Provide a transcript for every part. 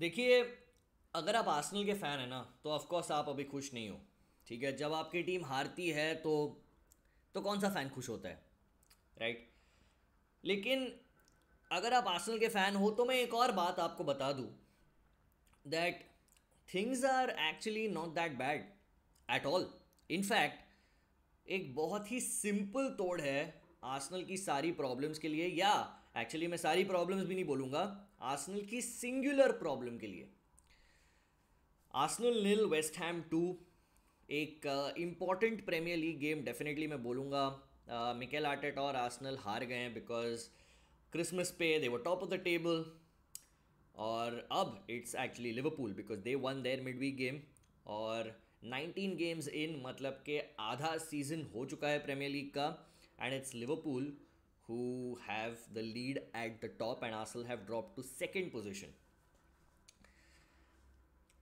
देखिए अगर आप आसनल के फ़ैन हैं ना तो ऑफकोर्स आप अभी खुश नहीं हो ठीक है जब आपकी टीम हारती है तो तो कौन सा फ़ैन खुश होता है राइट लेकिन अगर आप आसनल के फ़ैन हो तो मैं एक और बात आपको बता दूँ that things are actually not that bad at all in fact एक बहुत ही सिंपल तोड़ है आसनल की सारी प्रॉब्लम्स के लिए या एक्चुअली मैं सारी प्रॉब्लम्स भी नहीं बोलूँगा आसनल की सिंगुलर प्रॉब्लम के लिए Arsenal nil West Ham two एक important Premier League game definitely मैं बोलूँगा मिकेल आर्टेट और आसनल हार गए हैं बिकॉज क्रिसमस पे they were top of the table और अब it's actually Liverpool because they won their midweek game और 19 गेम्स इन मतलब के आधा सीजन हो चुका है प्रीमियर लीग का and it's Liverpool who have the lead at the top and Arsenal have dropped to second position.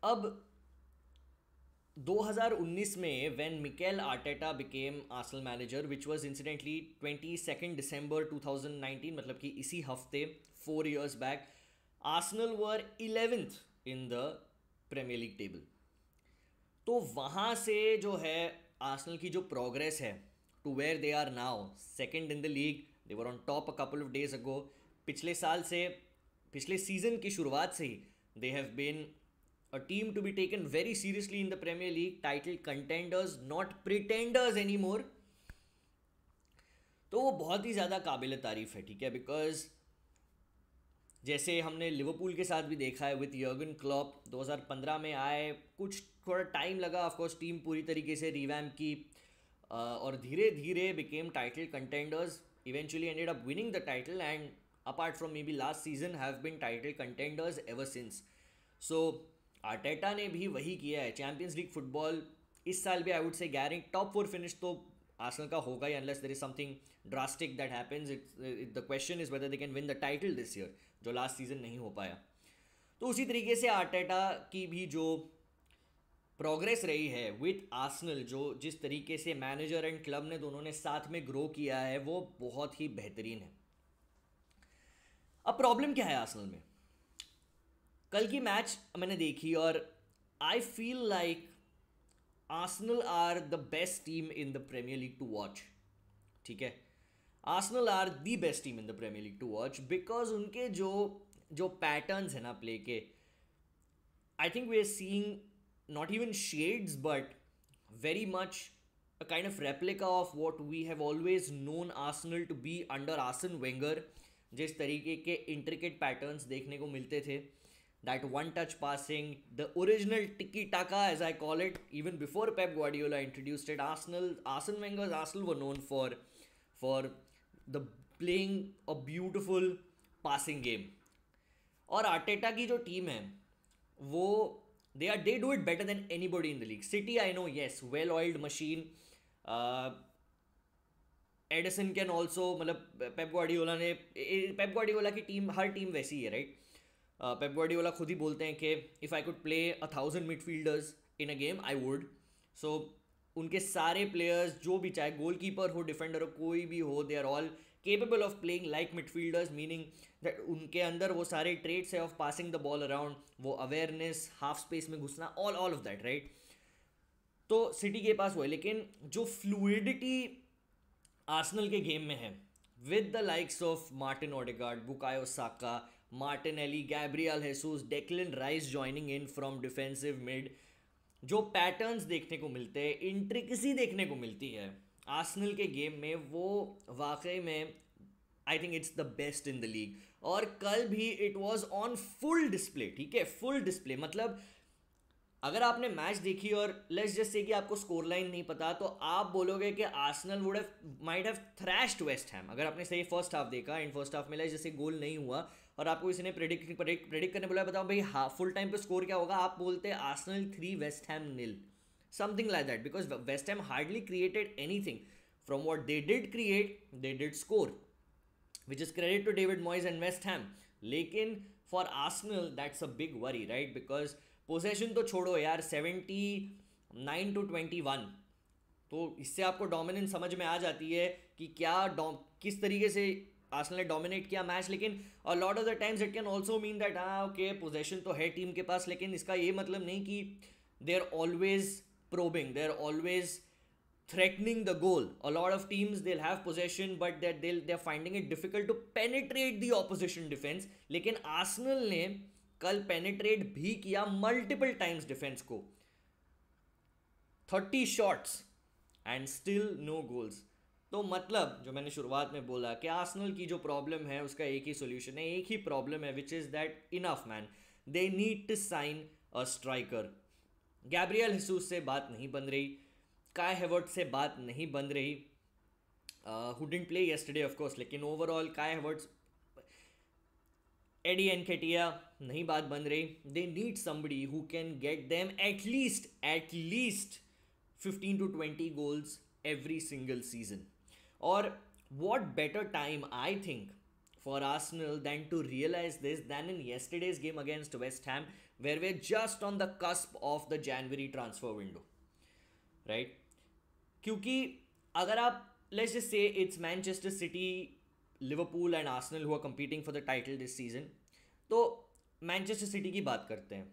अब 2019 में when Mikel Arteta became Arsenal manager which was incidentally 22nd December 2019 मतलब कि इसी हफ्ते four years back Arsenal were 11th in the Premier League table तो वहाँ से जो है आर्सनल की जो प्रोग्रेस है to where they are now second in the league they were on top a couple of days ago पिछले साल से पिछले सीजन की शुरुआत से ही they have been team to be taken very seriously in the Premier League title contenders not pretenders any more तो वो बहुत ही ज़्यादा काबिल तारीफ़ है ठीक है बिकॉज जैसे हमने लिवरपूल के साथ भी देखा है विथ यर्गन क्लॉप 2015 में आए कुछ थोड़ा टाइम लगा ऑफकोर्स टीम पूरी तरीके से रिवैम की और धीरे धीरे became title contenders eventually ended up winning the title and apart from maybe last season have been title contenders ever since so Arteta ने भी वही किया है चैंपियंस लीग फुटबॉल इस साल भी आई वुड से गैरिंग टॉप फोर फिनिश तो आर्सेनल का होगा ही unless there is something drastic that happens it's the question is whether they can win the title this year जो लास्ट सीजन नहीं हो पाया तो उसी तरीके से आर्टेटा की भी जो प्रोग्रेस रही है विथ आर्सनल जो जिस तरीके से मैनेजर एंड क्लब ने दोनों ने साथ में ग्रो किया है वो बहुत ही बेहतरीन है अब प्रॉब्लम क्या है आर्सनल में कल की मैच मैंने देखी और I feel like Arsenal are the best team in the Premier League to watch ठीक है Arsenal are the best team in the Premier League to watch because उनके जो जो पैटर्न्स हैं ना प्ले के I think we are seeing not even shades, but very much a kind of replica of what we have always known Arsenal to be under Arsene Wenger. जिस तरीके के intricate patterns देखने को मिलते थे that one touch passing the original tiki taka as I call it even before Pep Guardiola introduced it Arsenal Arsene Wenger's Arsenal were known for for the playing a beautiful passing game और Arteta की जो team है वो they are they do it better than anybody in the league. City, I know, yes, well-oiled machine. Uh, एडिसन can also मतलब Pep Guardiola ने Pep Guardiola की team हर टीम वैसी ही है राइट पेप गार्डियोला खुद ही बोलते हैं कि if I could play a thousand midfielders in a game I would so उनके सारे प्लेयर्स जो भी चाहे गोलकीपर हो डिफेंडर हो कोई भी हो they are all capable of playing like midfielders meaning that उनके अंदर वो सारे ट्रेड्स है of passing the ball around वो अवेयरनेस हाफ स्पेस में घुसना all all of that right तो सिटी के पास वो है लेकिन जो फ्लूडिटी आर्सनल के गेम में है with the likes of Martin Odegaard Bukayo Saka Martinelli Gabriel Jesus Declan Rice joining in from defensive mid जो पैटर्न्स देखने को मिलते हैं इंट्रिकसी देखने को मिलती है आर्सनल के गेम में वो वाकई में I think it's the best in the league और कल भी it was on full display ठीक है फुल डिस्प्ले मतलब अगर आपने मैच देखी और लेट्स जस्ट से कि आपको स्कोर लाइन नहीं पता तो आप बोलोगे कि Arsenal would might have thrashed West Ham अगर आपने सही फर्स्ट हाफ देखा एंड फर्स्ट हाफ में लेट्स जैसे गोल नहीं हुआ और आपको किसी ने प्रेडिक्ट प्रेडिक्ट करने बोला बताओ भाई हाँ फुल टाइम पे स्कोर क्या होगा आप बोलते Arsenal three West Ham nil something like that because west ham hardly created anything from what they did create they did score which is credit to david moyes and west ham lekin for arsenal that's a big worry right because possession to chodo yaar 79 to 21 तो इससे आपको dominance समझ में आ जाती है कि क्या किस तरीके से आसन ने डोमिनेट किया मैच लेकिन और lot of the times it can also mean that हाँ ओके पोजेशन तो है टीम के पास लेकिन इसका ये मतलब नहीं कि they are always probing. They're always threatening the goal. A lot of teams they'll have possession, but that they'll, they're finding it difficult to penetrate the opposition defense. लेकिन arsenal ने कल पेनिट्रेट भी किया मल्टीपल टाइम्स डिफेंस को thirty shots and still no goals तो मतलब जो मैंने शुरुआत में बोला कि आर्सनल की जो प्रॉब्लम है उसका एक ही सोल्यूशन है एक ही प्रॉब्लम है which is that enough man they need to sign a striker Gabriel Jesus से बात नहीं बन रही काय हेवर्ट से बात नहीं बन रही who didn't play yesterday of course लेकिन overall Kai Havertz Eddie Nketiah बात बन रही they need somebody who can get them at least at least fifteen to twenty goals every single season और what better time I think for Arsenal than to realise this than in yesterday's game against West Ham where we're just on the cusp of the January transfer window, right? क्योंकि अगर आप let's just say it's Manchester City, Liverpool and Arsenal who are competing for the title this season, तो Manchester City की बात करते हैं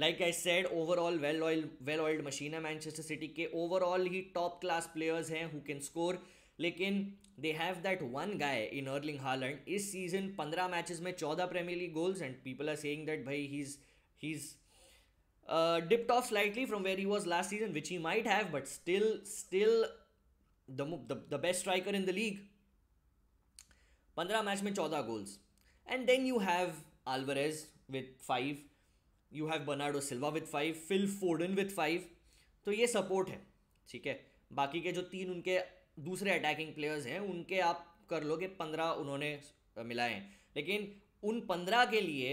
like I said overall well oil well oiled machine है Manchester City के ओवरऑल ही top class players हैं who can score लेकिन they have that one guy in Erling Haaland इस सीजन पंद्रह मैचेस में चौदह Premier League goals and people are saying that भाई he is he's uh, dipped off slightly from where he was last season, which he might have, but still, still the the, the best striker in the league. 15 match mein 14 goals. And then you have Alvarez with 5. You have Bernardo Silva with 5. Phil Foden with 5. तो ये support है ठीक है बाकी के जो तीन उनके दूसरे अटैकिंग प्लेयर्स हैं उनके आप कर लोगे पंद्रह उन्होंने मिलाए हैं लेकिन उन पंद्रह के लिए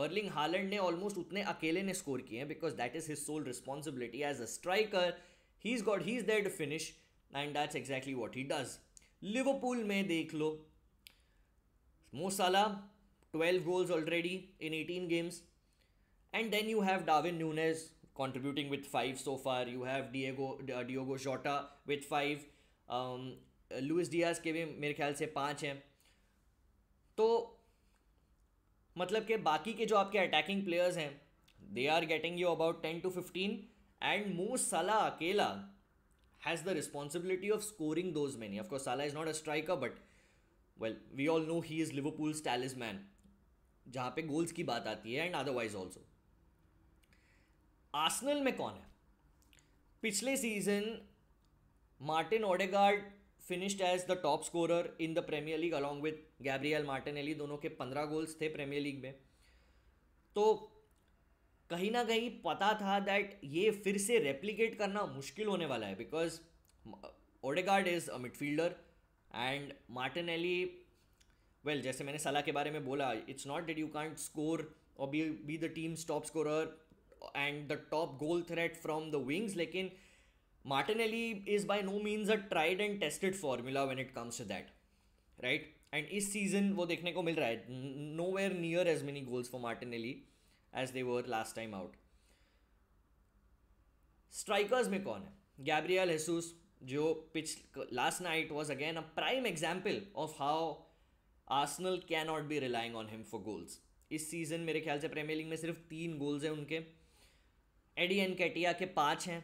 अर्लिंग हालैंड ने ऑलमोस्ट उतने अकेले ने स्कोर किए हैं because that is his sole responsibility as a striker he is got he is there to finish and that's exactly what he does Liverpool में देख लो Mo Salah twelve goals already in eighteen games and then you have Darwin Nunez contributing with five so far you have Diego Diogo Diogo with five Luis Diaz के भी मेरे ख्याल से पाँच हैं तो मतलब कि बाकी के जो आपके अटैकिंग प्लेयर्स हैं they are getting you about ten to fifteen and Mo Salah अकेला has the responsibility of scoring those many of course Salah is not a striker but well we all know he is Liverpool talisman जहाँ पे goals की बात आती है and otherwise also Arsenal में कौन है पिछले season Martin Odegaard finished as the top scorer in the Premier League along with Gabriel Martinelli दोनों के पंद्रह गोल्स थे प्रीमियर लीग में तो कहीं ना कहीं पता था दैट ये फिर से रेप्लीकेट करना मुश्किल होने वाला है because Odegaard is a midfielder and Martinelli well जैसे मैंने सलाह के बारे में बोला it's not that you can't score और be be the team's top scorer and the top goal threat from the wings लेकिन Martinelli is by no means a tried and tested formula when it comes to that, right? And इस season वो देखने को मिल रहा है nowhere near as many goals for Martinelli as they were last time out. Strikers में कौन है? Gabriel Jesus जो pitch last night was again a prime example of how Arsenal can not be relying on him for goals इस season मेरे ख्याल से premiere league में सिर्फ तीन गोल्स हैं उनके एडी एन कैटिया के पाँच हैं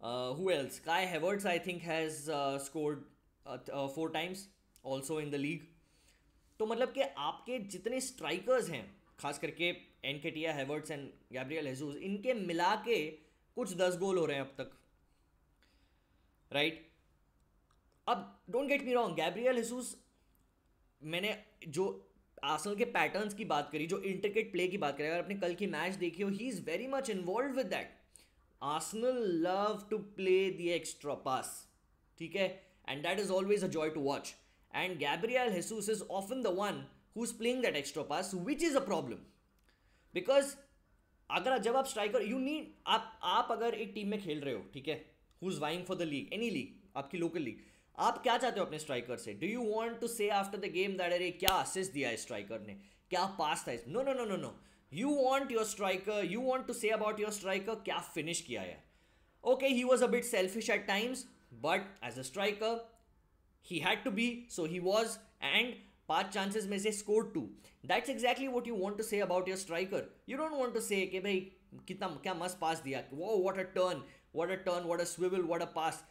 Uh, who else? Kai Havertz, I think, has uh, scored uh, uh four times also in the league तो मतलब कि आपके जितने स्ट्राइकर्स हैं खास करके Nketiah Havertz and Gabriel Jesus इनके मिला के कुछ दस गोल हो रहे हैं अब तक राइट right? अब don't get me wrong Gabriel Jesus मैंने जो आसल के पैटर्न्स की बात करी जो इंटरकेट प्ले की बात करी अगर आपने कल की मैच देखी हो he is very much involve with that Arsenal love to play the extra pass ठीक है and that is always a joy to watch and Gabriel Jesus is often the one who is playing that extra pass which is a problem because अगर जब आप striker you need आप आप अगर एक team में खेल रहे हो ठीक है who is vying for the league any league आपकी लोकल लीग आप क्या चाहते हो अपने स्ट्राइकर से do you want to say after the game that अरे क्या असिस्ट दिया है स्ट्राइकर ने क्या पास था no no no no no you want your striker you want to say about your striker क्या फिनिश किया है okay he was a bit selfish at times but as a striker he had to be so he was and पांच chances में से score two that's exactly what you want to say about your striker you don't want to say कि भाई कितना क्या मस्त पास दिया वो what a turn what a turn what a swivel what a pass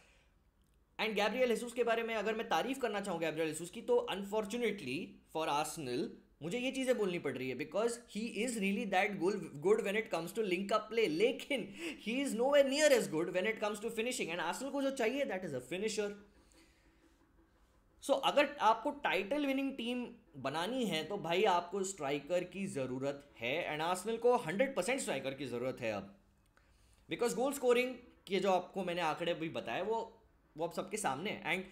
and Gabriel Jesus के बारे में अगर मैं तारीफ करना चाहूँ गैब्रियल हिसूस की तो अनफॉर्चुनेटली फॉर आसनिल मुझे ये चीज़ें बोलनी पड़ रही है because he is really that good good when it comes to link up play लेकिन he is no way near is good when it comes to finishing and Arsenal को जो चाहिए that is a finisher so अगर आपको title winning team बनानी है तो भाई आपको स्ट्राइकर की ज़रूरत है एंड आसनल को हंड्रेड परसेंट स्ट्राइकर की ज़रूरत है अब बिकॉज गोल स्कोरिंग के जो आपको मैंने आंकड़े भी बताए वो वो आप सबके सामने and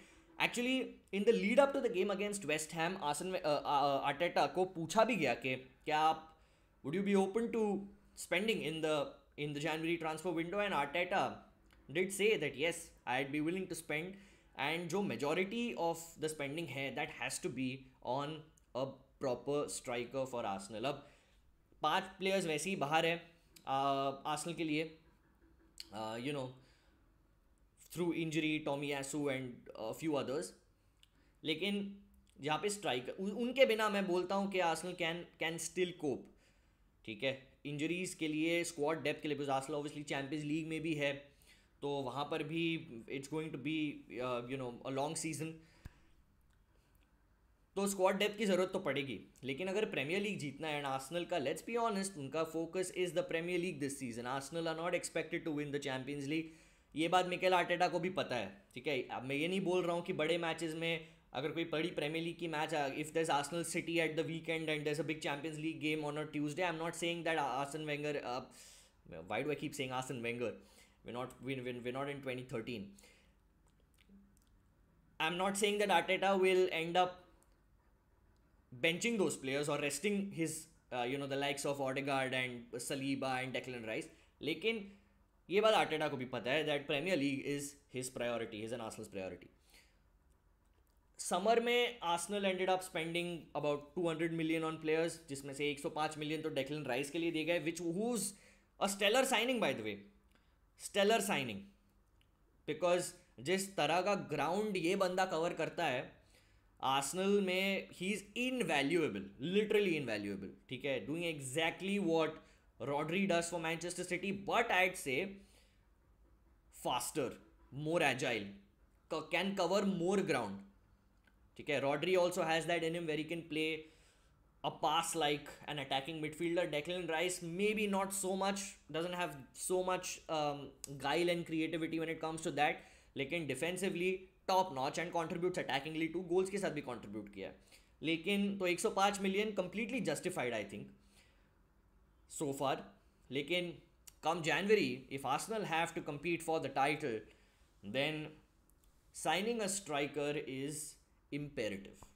actually in the lead up to the game against West Ham Arsenal Arteta को पूछा भी गया कि क्या आप would you be open to spending in the in the January transfer window and Arteta did say that yes I'd be willing to spend and जो majority of the spending है that has to be on a proper striker for Arsenal अब पांच players वैसे ही बाहर है Arsenal uh, के लिए you uh, know through injury Tomiyasu and few others लेकिन यहाँ पे स्ट्राइक उनके बिना मैं बोलता हूँ कि Arsenal can can still cope ठीक है इंजरीज के लिए स्क्वाड डेप्थ के लिए because Arsenal obviously Champions League में भी है तो वहाँ पर भी it's going to be you know a long season तो स्क्वाड डेप्थ की ज़रूरत तो पड़ेगी लेकिन अगर प्रीमियर लीग जीतना है एंड आसनल का लेट्स बी ऑनेस्ट उनका focus is the Premier League this season Arsenal are not expected to win the Champions League ये बात मिकेल आर्टेटा को भी पता है ठीक है अब मैं ये नहीं बोल रहा हूँ कि बड़े मैचेस में अगर कोई बड़ी प्रीमियर लीग की match if this Arsenal City at the weekend and this a big Champions League game on a Tuesday I am not saying that Arsène Wenger why do I keep saying Arsène Wenger we not win win we not in twenty thirteen I am not saying that Arteta will end up benching those players और resting his you know the likes of Odegaard and Saliba and and Rice uh, uh, लेकिन ये बात Arteta को भी पता है that Premier League is his priority is an Arsenal priority summer में Arsenal ended up spending about 200 million on players जिसमें से 105 मिलियन तो डेकलिन राइस के लिए दिए गए which was a stellar signing by the way stellar signing because जिस तरह का ग्राउंड ये बंदा कवर करता है आसनल में he is invaluable literally invaluable ठीक है doing exactly what Rodri does for Manchester City, but I'd say faster, more agile, can cover more ground. ठीक है Rodri also has that in him very can play a pass like an attacking midfielder Declan Rice maybe not so much doesn't have so much guile and creativity when it comes to that लेकिन defensively top notch and contribute attackingly to goals के साथ भी contribute किया है लेकिन तो एक सौ 105 million completely justified I think so far लेकिन come January if Arsenal have to compete for the title then signing a striker is imperative